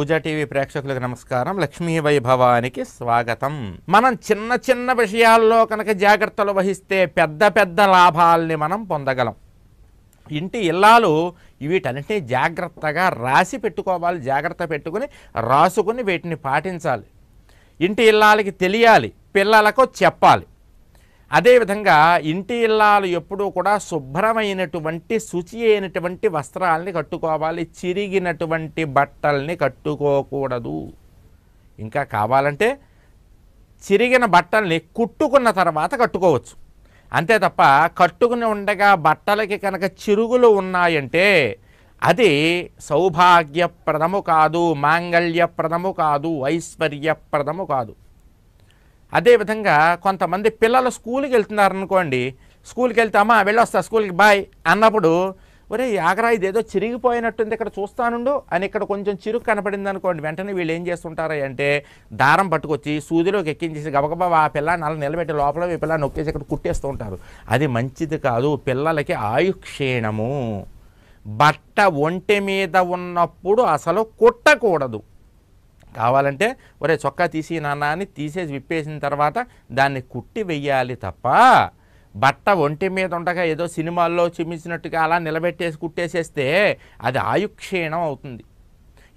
పూజా TV ప్రేక్షకులకు నమస్కారం లక్ష్మీ వైభవానికి స్వాగతం మనం చిన్న చిన్న విషయాల్లో కనుక జాగ్రత్తలు వహిస్తే పెద్ద పెద్ద లాభాల్ని మనం పొందగలం ఇంటి ఇల్లాలు వీటన్నిటినీ జాగ్రత్తగా రాసి పెట్టుకోవాలి జాగ్రత్త పెట్టుకుని రాసుకుని వీటిని పాటించాలి ఇంటి ఇల్లాలకి తెలియాలి పిల్లలకు చెప్పాలి అదేవిధంగా ఇంటి ఇల్లాలు ఎప్పుడూ కూడా శుభ్రమైనటువంటి శుచి అయినటువంటి వస్త్రాలని కట్టుకోవాలి చిరిగినటువంటి బట్టల్ని కట్టుకోకూడదు ఇంకా కావాలంటే చిరిగిన బట్టల్ని కుట్టుకున్న తర్వాత కట్టుకోవచ్చు అంతే తప్ప కట్టుకుని ఉండగా బట్టలకి కనుక చిరుగులు ఉన్నాయంటే అది సౌభాగ్యప్రదము కాదు మాంగళ్యప్రదము కాదు ఐశ్వర్యప్రదము కాదు అదేవిధంగా కొంతమంది పిల్లలు స్కూల్కి వెళ్తున్నారనుకోండి స్కూల్కి వెళ్తే అమ్మా వెళ్ళొస్తా స్కూల్కి బాయ్ అన్నప్పుడు ఒరే ఆగరా ఇదేదో చిరిగిపోయినట్టుంది ఇక్కడ చూస్తానుండు అని ఇక్కడ కొంచెం చిరుకు కనపడింది అనుకోండి వెంటనే వీళ్ళు ఏం చేస్తుంటారా అంటే దారం పట్టుకొచ్చి సూదిలోకి ఎక్కించేసి గబగబా ఆ పిల్లని అలా నిలబెట్టి లోపల ఈ పిల్లని నొక్కేసి ఇక్కడ కుట్టేస్తూ ఉంటారు అది మంచిది కాదు పిల్లలకి ఆయుక్షీణము బట్ట ఒంటి మీద ఉన్నప్పుడు అసలు కుట్టకూడదు కావాలంటే ఒరే చొక్కా తీసి నాన్న అని తీసేసి విప్పేసిన తర్వాత దాన్ని కుట్టి వెయ్యాలి తప్ప బట్ట ఒంటి మీద ఉండగా ఏదో సినిమాల్లో చిమ్మించినట్టుగా అలా నిలబెట్టేసి కుట్టేసేస్తే అది ఆయుక్షీణం అవుతుంది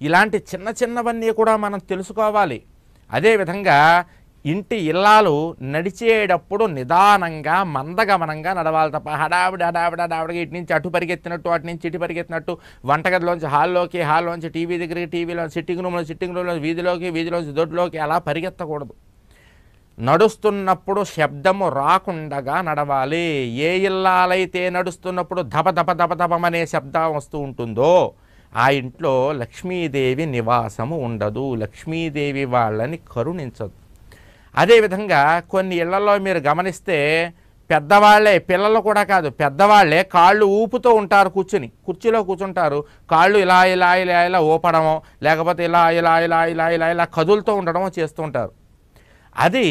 ఇలాంటి చిన్న చిన్నవన్నీ కూడా మనం తెలుసుకోవాలి అదేవిధంగా ఇంటి ఇల్లాలు నడిచేటప్పుడు నిదానంగా మందగమనంగా నడవాలి తప్ప హడావిడి హడావిడి హడావిడిగా ఇటు నుంచి అటు పరిగెత్తినట్టు అటు నుంచి ఇటు పరిగెత్తినట్టు వంటగదిలోంచి హాల్లోకి హాల్లోంచి టీవీ దగ్గరికి టీవీలో సిట్టింగ్ రూమ్లో సిట్టింగ్ రూమ్లో వీధిలోకి వీధిలోంచి దొడ్లోకి అలా పరిగెత్తకూడదు నడుస్తున్నప్పుడు శబ్దము రాకుండగా నడవాలి ఏ ఇల్లాలైతే నడుస్తున్నప్పుడు ధప ధప ధప ధపమనే శబ్దం వస్తూ ఉంటుందో ఆ ఇంట్లో లక్ష్మీదేవి నివాసము ఉండదు లక్ష్మీదేవి వాళ్ళని కరుణించదు అదేవిధంగా కొన్ని ఇళ్లలో మీరు గమనిస్తే పెద్దవాళ్లే పిల్లలు కూడా కాదు పెద్దవాళ్లే కాళ్ళు ఊపుతూ ఉంటారు కూర్చుని కుర్చీలో కూర్చుంటారు కాళ్ళు ఇలా ఇలా ఇలా ఇలా ఊపడమో లేకపోతే ఇలా ఇలా ఇలా ఇలా ఇలా ఇలా కదులుతూ ఉండడమో చేస్తూ ఉంటారు అది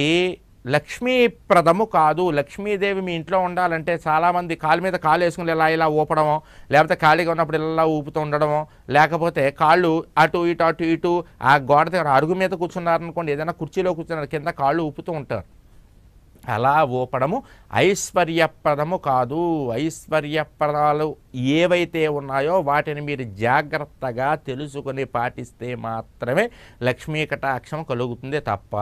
లక్ష్మీప్రదము కాదు లక్ష్మీదేవి మీ ఇంట్లో ఉండాలంటే చాలామంది కాలు మీద కాలు వేసుకుని ఇలా ఇలా ఊపడమో లేకపోతే ఖాళీగా ఉన్నప్పుడు ఇలా ఊపుతూ ఉండడమో లేకపోతే కాళ్ళు అటు ఇటు అటు ఇటు ఆ గోడ దగ్గర అరుగు మీద కూర్చున్నారనుకోండి ఏదైనా కుర్చీలో కూర్చున్నారు కింద కాళ్ళు ఊపుతూ ఉంటారు అలా ఊపడము ఐశ్వర్యప్రదము కాదు ఐశ్వర్యప్రదాలు ఏవైతే ఉన్నాయో వాటిని మీరు జాగ్రత్తగా తెలుసుకొని పాటిస్తే మాత్రమే లక్ష్మీ కటాక్షం కలుగుతుంది తప్ప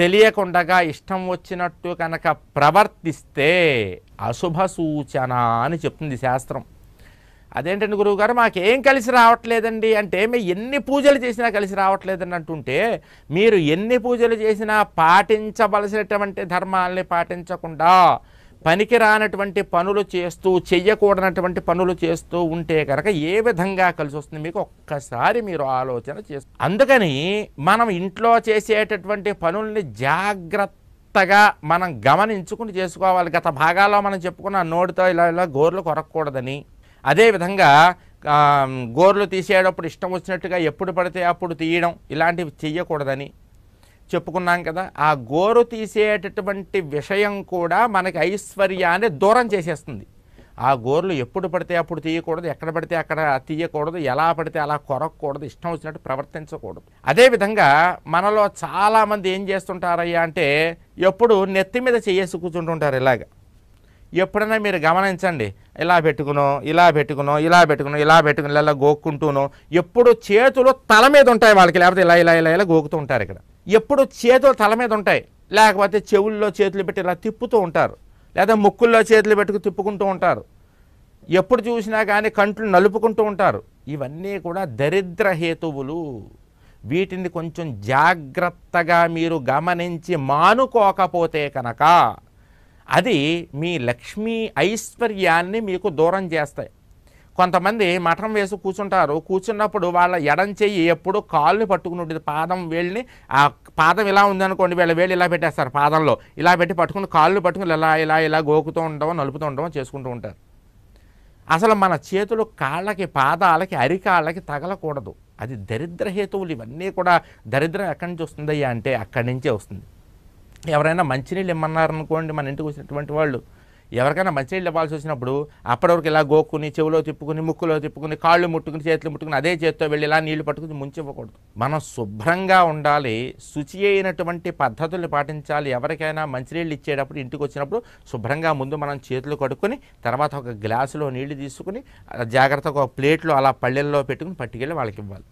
తెలియకుండగా ఇష్టం వచ్చినట్టు కనుక ప్రవర్తిస్తే అశుభ సూచన అని చెప్తుంది శాస్త్రం అదేంటండి గురువుగారు మాకేం కలిసి రావట్లేదండి అంటే మేము ఎన్ని పూజలు చేసినా కలిసి రావట్లేదని అంటుంటే మీరు ఎన్ని పూజలు చేసినా పాటించవలసినటువంటి ధర్మాల్ని పాటించకుండా పనికి రానటువంటి పనులు చేస్తూ చెయ్యకూడనటువంటి పనులు చేస్తూ ఉంటే కనుక ఏ విధంగా కలిసి వస్తుంది మీకు ఒక్కసారి మీరు ఆలోచన చేస్తూ అందుకని మనం ఇంట్లో చేసేటటువంటి పనుల్ని జాగ్రత్త జాగ్రత్తగా మనం గమనించుకుని చేసుకోవాలి గత భాగాల్లో మనం చెప్పుకున్న నోటితో ఇలా ఇలా గోర్లు కొరకూడదని అదేవిధంగా గోర్లు తీసేటప్పుడు ఇష్టం వచ్చినట్టుగా ఎప్పుడు పడితే అప్పుడు తీయడం ఇలాంటివి చెయ్యకూడదని చెప్పుకున్నాం కదా ఆ గోరు తీసేటటువంటి విషయం కూడా మనకి ఐశ్వర్యాన్ని దూరం చేసేస్తుంది ఆ గోర్లు ఎప్పుడు పడితే అప్పుడు తీయకూడదు ఎక్కడ పడితే అక్కడ తీయకూడదు ఎలా పడితే అలా కొరకూడదు ఇష్టం వచ్చినట్టు ప్రవర్తించకూడదు అదేవిధంగా మనలో చాలామంది ఏం చేస్తుంటారయ్యా అంటే ఎప్పుడు నెత్తి మీద చేసి కూర్చుంటుంటారు ఇలాగ ఎప్పుడైనా మీరు గమనించండి ఇలా పెట్టుకునో ఇలా పెట్టుకునో ఇలా పెట్టుకునో ఇలా పెట్టుకుని ఇలా గోక్కుంటూనో ఎప్పుడు చేతులు తల మీద ఉంటాయి వాళ్ళకి లేకపోతే ఇలా ఇలా ఇలా ఇలా గోకుతూ ఉంటారు ఇక్కడ ఎప్పుడు చేతులు తల మీద ఉంటాయి లేకపోతే చెవుల్లో చేతులు పెట్టి ఇలా తిప్పుతూ ఉంటారు లేదా ముక్కుల్లో చేతులు పెట్టుకు తిప్పుకుంటూ ఉంటారు ఎప్పుడు చూసినా కానీ కంట్లు నలుపుకుంటూ ఉంటారు ఇవన్నీ కూడా దరిద్ర హేతువులు వీటిని కొంచెం జాగ్రత్తగా మీరు గమనించి మానుకోకపోతే కనుక అది మీ లక్ష్మీ ఐశ్వర్యాన్ని మీకు దూరం చేస్తాయి కొంతమంది మఠం వేసి కూర్చుంటారు కూర్చున్నప్పుడు వాళ్ళ ఎడం చెయ్యి ఎప్పుడు కాళ్ళని పట్టుకుని ఉంటుంది పాదం వేళ్ళని ఆ పాదం ఇలా ఉందనుకోండి వీళ్ళ వేళ్ళు ఇలా పెట్టేస్తారు పాదంలో ఇలా పెట్టి పట్టుకుని కాళ్ళు పట్టుకుని ఇలా ఇలా ఇలా గోకుతూ ఉండడం నలుపుతూ ఉండడం చేసుకుంటూ ఉంటారు అసలు మన చేతులు కాళ్ళకి పాదాలకి అరికాళ్ళకి తగలకూడదు అది దరిద్ర హేతువులు ఇవన్నీ కూడా దరిద్రం ఎక్కడి నుంచి వస్తుందయ్యా అంటే అక్కడి నుంచే వస్తుంది ఎవరైనా మంచినీళ్ళు ఇమ్మన్నారనుకోండి మన ఇంటికి వచ్చినటువంటి వాళ్ళు ఎవరికైనా మంచి నీళ్ళు ఇవ్వాల్సి వచ్చినప్పుడు అప్పటివరకు ఇలా గోక్కుని చెవిలో తిప్పుకుని ముక్కులో తిప్పుకుని కాళ్ళు ముట్టుకుని చేతులు ముట్టుకుని అదే చేత్తో వెళ్ళి ఇలా నీళ్లు పట్టుకుని ముంచివ్వకూడదు మనం శుభ్రంగా ఉండాలి శుచి అయినటువంటి పద్ధతుల్ని పాటించాలి ఎవరికైనా మంచినీళ్ళు ఇచ్చేటప్పుడు ఇంటికి వచ్చినప్పుడు శుభ్రంగా ముందు మనం చేతులు కడుక్కొని తర్వాత ఒక గ్లాసులో నీళ్లు తీసుకుని జాగ్రత్తగా ఒక ప్లేట్లో అలా పళ్ళెల్లో పెట్టుకుని పట్టుకెళ్ళి వాళ్ళకి ఇవ్వాలి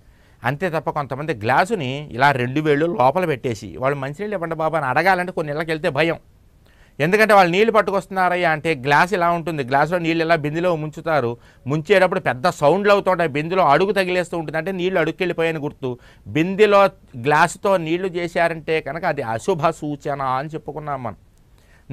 అంతే తప్ప కొంతమంది గ్లాసుని ఇలా రెండు వేళ్ళు లోపల పెట్టేసి వాళ్ళు మంచినీళ్ళు ఇవ్వండి బాబా అని అడగాలంటే కొన్ని ఇళ్ళకి వెళ్తే భయం ఎందుకంటే వాళ్ళు నీళ్లు పట్టుకొస్తున్నారయ్యా అంటే గ్లాస్ ఇలా ఉంటుంది గ్లాసులో నీళ్ళు ఇలా బిందులో ముంచుతారు ముంచేటప్పుడు పెద్ద సౌండ్లు అవుతుంటాయి బిందులో అడుగు తగిలేస్తూ ఉంటుంది అంటే నీళ్లు అడుక్కెళ్ళిపోయాయని గుర్తు బిందిలో గ్లాసుతో నీళ్లు చేశారంటే కనుక అది అశుభ సూచన అని చెప్పుకున్నాం మనం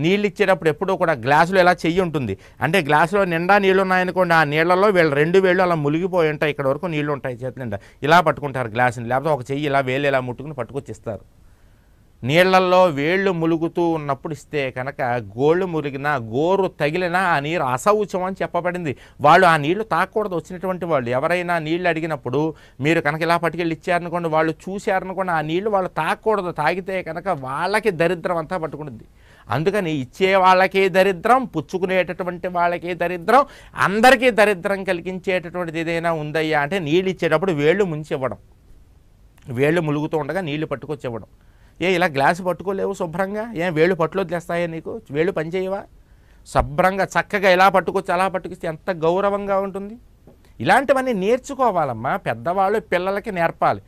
నీళ్ళు ఇచ్చేటప్పుడు ఎప్పుడూ కూడా గ్లాసులో ఇలా చెయ్యి ఉంటుంది అంటే గ్లాసులో నిండా నీళ్ళు ఉన్నాయనుకోండి ఆ నీళ్ళలో వీళ్ళు రెండు వేళ్ళు అలా మునిగిపోయి ఉంటాయి ఇక్కడ వరకు నీళ్ళు ఉంటాయి చేతి నిండా ఇలా పట్టుకుంటారు గ్లాసుని లేకపోతే ఒక చెయ్యి ఇలా వేలు ఇలా ముట్టుకుని పట్టుకొచ్చిస్తారు నీళ్లల్లో వేళ్ళు ములుగుతూ ఉన్నప్పుడు ఇస్తే కనుక గోళ్ళు ములిగినా గోరు తగిలినా ఆ నీరు అసౌచం అని చెప్పబడింది వాళ్ళు ఆ నీళ్లు తాకూడదు వచ్చినటువంటి వాళ్ళు ఎవరైనా నీళ్లు అడిగినప్పుడు మీరు కనుక ఇలా పట్టుకెళ్ళి ఇచ్చారనుకోండి వాళ్ళు చూశారనుకోండి ఆ నీళ్లు వాళ్ళు తాకూడదు తాగితే కనుక వాళ్ళకి దరిద్రం అంతా పట్టుకుంటుంది అందుకని ఇచ్చే వాళ్ళకే దరిద్రం పుచ్చుకునేటటువంటి వాళ్ళకే దరిద్రం అందరికీ దరిద్రం కలిగించేటటువంటిది ఏదైనా ఉందయ్యా అంటే నీళ్ళు ఇచ్చేటప్పుడు వేళ్ళు ముంచి ఇవ్వడం వేళ్ళు ములుగుతూ ఉండగా నీళ్లు పట్టుకొచ్చి ఇవ్వడం ఏ ఇలా గ్లాసు పట్టుకోలేవు శుభ్రంగా ఏం వేళ్ళు పట్టులో తెస్తాయా నీకు వేళ్ళు పనిచేయవా శుభ్రంగా చక్కగా ఇలా పట్టుకొచ్చి అలా పట్టుకొస్తే ఎంత గౌరవంగా ఉంటుంది ఇలాంటివన్నీ నేర్చుకోవాలమ్మా పెద్దవాళ్ళు పిల్లలకి నేర్పాలి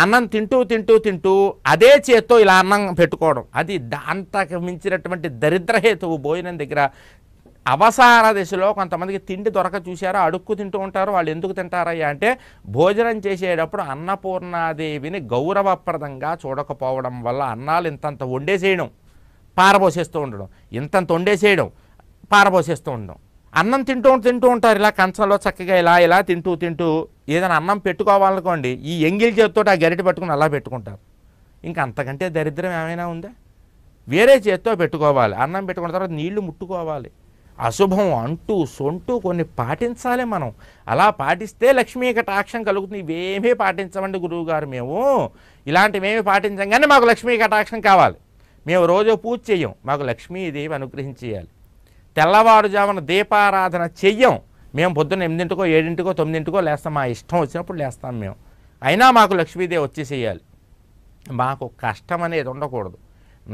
అన్నం తింటూ తింటూ తింటూ అదే చేత్తో ఇలా అన్నం పెట్టుకోవడం అది అంతకు మించినటువంటి దరిద్రహేతువు భోజనం దగ్గర అవసార దశలో కొంతమందికి తిండి దొరక చూసారా అడుక్కు తింటూ ఉంటారు వాళ్ళు ఎందుకు తింటారయ్యా అంటే భోజనం చేసేటప్పుడు అన్నపూర్ణాదేవిని గౌరవప్రదంగా చూడకపోవడం వల్ల అన్నాలు ఇంతంత వండేసేయడం పారబోసేస్తూ ఉండడం ఇంతంత వండేసేయడం పారబోసేస్తూ ఉండడం అన్నం తింటూ తింటూ ఉంటారు ఇలా కంచంలో చక్కగా ఇలా ఇలా తింటూ తింటూ ఏదైనా అన్నం పెట్టుకోవాలనుకోండి ఈ ఎంగిల్ చేతితో ఆ గరిటె పట్టుకుని అలా పెట్టుకుంటారు ఇంకా అంతకంటే దరిద్రం ఏమైనా ఉందా వేరే చేత్తో పెట్టుకోవాలి అన్నం పెట్టుకున్న తర్వాత నీళ్లు ముట్టుకోవాలి అశుభం అంటూ సొంటూ కొన్ని పాటించాలి మనం అలా పాటిస్తే లక్ష్మీ కటాక్షం కలుగుతుంది ఇవేమీ పాటించమండి గురువుగారు మేము ఇలాంటివేమీ పాటించాం కానీ మాకు లక్ష్మీ కటాక్షం కావాలి మేము రోజు పూజ చెయ్యం మాకు లక్ష్మీదేవి అనుగ్రహించేయాలి తెల్లవారుజామున దీపారాధన చెయ్యం మేము పొద్దున్న ఎనిమిదింటికో ఏడింటికో తొమ్మిదింటికో లేస్తాం మా ఇష్టం వచ్చినప్పుడు లేస్తాం మేము అయినా మాకు లక్ష్మీదేవి వచ్చేసేయాలి మాకు కష్టం అనేది ఉండకూడదు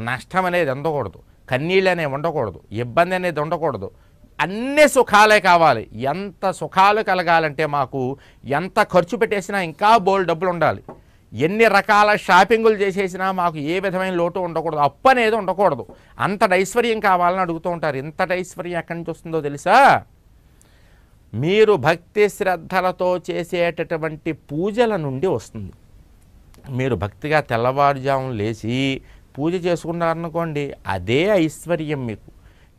నష్టం అనేది ఉండకూడదు కన్నీళ్ళు అనేవి ఉండకూడదు ఇబ్బంది అనేది ఉండకూడదు అన్ని సుఖాలే కావాలి ఎంత సుఖాలు కలగాలంటే మాకు ఎంత ఖర్చు పెట్టేసినా ఇంకా బోల్ డబ్బులు ఉండాలి ఎన్ని రకాల షాపింగులు చేసేసినా మాకు ఏ విధమైన లోటు ఉండకూడదు అప్పు అనేది ఉండకూడదు అంతటి ఐశ్వర్యం కావాలని అడుగుతూ ఉంటారు ఇంతటి ఐశ్వర్యం ఎక్కడి నుంచి వస్తుందో తెలుసా మీరు భక్తి శ్రద్ధలతో చేసేటటువంటి పూజల నుండి వస్తుంది మీరు భక్తిగా తెల్లవారుజాము లేచి పూజ చేసుకున్నారనుకోండి అదే ఐశ్వర్యం మీకు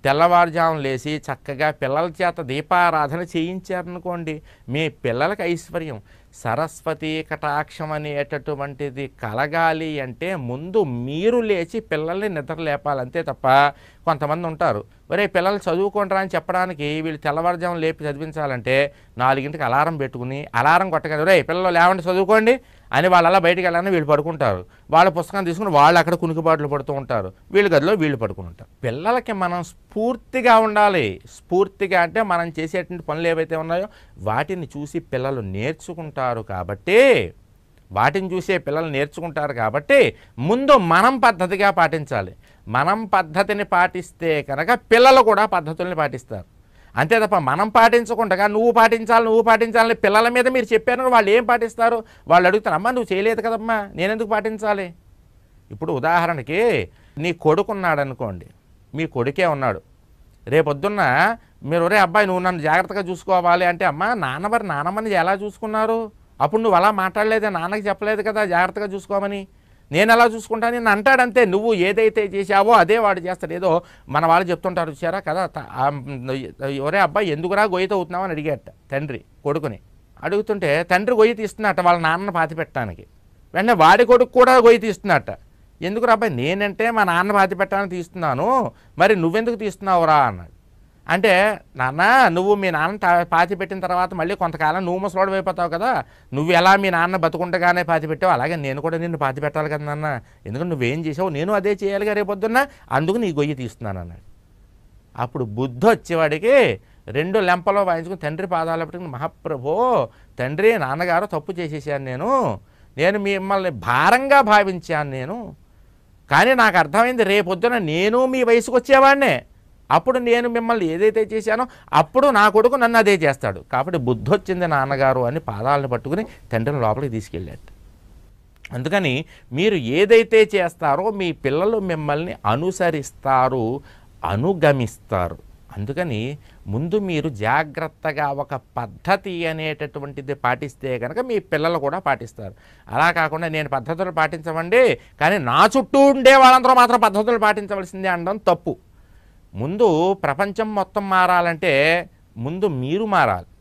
తెల్లవారుజాము లేచి చక్కగా పిల్లల చేత దీపారాధన చేయించారనుకోండి మీ పిల్లలకి ఐశ్వర్యం సరస్వతి కటాక్షం అనేటటువంటిది కలగాలి అంటే ముందు మీరు లేచి పిల్లల్ని నిద్ర తప్ప కొంతమంది ఉంటారు ఒరే పిల్లలు చదువుకుంటారా అని చెప్పడానికి వీళ్ళు తెల్లవారుజాము లేపి చదివించాలంటే నాలుగింటికి అలారం పెట్టుకుని అలారం కొట్టగానే రే పిల్లలు లేవండి చదువుకోండి అని వాళ్ళు అలా బయటికి వెళ్ళాలని వీళ్ళు పడుకుంటారు వాళ్ళ పుస్తకం తీసుకుని వాళ్ళు అక్కడ కునికిబాట్లు పడుతూ ఉంటారు వీళ్ళ గదిలో వీళ్ళు పడుకుని ఉంటారు పిల్లలకి మనం స్ఫూర్తిగా ఉండాలి స్ఫూర్తిగా అంటే మనం చేసేటువంటి పనులు ఏవైతే ఉన్నాయో వాటిని చూసి పిల్లలు నేర్చుకుంటారు కాబట్టి వాటిని చూసే పిల్లలు నేర్చుకుంటారు కాబట్టి ముందు మనం పద్ధతిగా పాటించాలి మనం పద్ధతిని పాటిస్తే కనుక పిల్లలు కూడా పద్ధతుల్ని పాటిస్తారు అంతే తప్ప మనం పాటించకుండా నువ్వు పాటించాలి నువ్వు పాటించాలని పిల్లల మీద మీరు చెప్పారు వాళ్ళు ఏం పాటిస్తారు వాళ్ళు అడుగుతారు అమ్మా నువ్వు చేయలేదు కదమ్మా నేనెందుకు పాటించాలి ఇప్పుడు ఉదాహరణకి నీ కొడుకు అనుకోండి మీ కొడుకే ఉన్నాడు రేపొద్దున్న మీరు ఒరే అబ్బాయి నువ్వు నన్ను జాగ్రత్తగా చూసుకోవాలి అంటే అమ్మ నాన్నవారు నానమ్మని ఎలా చూసుకున్నారు అప్పుడు నువ్వు అలా మాట్లాడలేదే నాన్నకి చెప్పలేదు కదా జాగ్రత్తగా చూసుకోమని నేను ఎలా నేను అంటాడంతే నువ్వు ఏదైతే చేశావో అదే వాడు చేస్తాడు ఏదో మన వాళ్ళు చెప్తుంటారు చూసారా కదా ఒరే అబ్బాయి ఎందుకురా గొయ్యి అవుతున్నావు అని అడిగాట తండ్రి కొడుకుని అడుగుతుంటే తండ్రి గొయ్యి తీస్తున్నట్ట వాళ్ళ నాన్నను పాతి పెట్టడానికి వెంటనే వాడి కొడుకు కూడా గొయ్యి తీస్తున్నట్ట ఎందుకురా అబ్బాయి నేనంటే మా నాన్న పాతి పెట్టడానికి తీస్తున్నాను మరి నువ్వెందుకు తీస్తున్నావురా అన్నాడు అంటే నాన్న నువ్వు మీ నాన్న పాతి పెట్టిన తర్వాత మళ్ళీ కొంతకాలం నువ్వు ముసలోడు అయిపోతావు కదా నువ్వు ఎలా మీ నాన్న బతుకుండగానే పాతి పెట్టావు అలాగే నేను కూడా నిన్ను పాతి పెట్టాలి కదా నాన్న ఎందుకంటే నువ్వేం చేసావు నేను అదే చేయాలిగా రేపొద్దున్న అందుకు నీ గొయ్యి తీస్తున్నాను అన్నాడు అప్పుడు బుద్ధి వచ్చేవాడికి రెండు లెంపలో వాయించుకుని తండ్రి పాదాలు పెట్టుకుని మహాప్రభో తండ్రి నాన్నగారు తప్పు చేసేసాను నేను నేను మిమ్మల్ని భారంగా భావించాను నేను కానీ నాకు అర్థమైంది రేపొద్దున నేను మీ వయసుకు వచ్చేవాడినే అప్పుడు నేను మిమ్మల్ని ఏదైతే చేశానో అప్పుడు నా కొడుకు నన్ను అదే చేస్తాడు కాబట్టి బుద్ధొచ్చింది నాన్నగారు అని పాదాలను పట్టుకుని తండ్రిని లోపలికి తీసుకెళ్ళాడు అందుకని మీరు ఏదైతే చేస్తారో మీ పిల్లలు మిమ్మల్ని అనుసరిస్తారు అనుగమిస్తారు అందుకని ముందు మీరు జాగ్రత్తగా ఒక పద్ధతి అనేటటువంటిది పాటిస్తే కనుక మీ పిల్లలు కూడా పాటిస్తారు అలా కాకుండా నేను పద్ధతులు పాటించమండి కానీ నా చుట్టూ ఉండే వాళ్ళందరూ మాత్రం పద్ధతులు పాటించవలసిందే అనడం తప్పు ముందు ప్రపంచం మొత్తం మారాలంటే ముందు మీరు మారాలి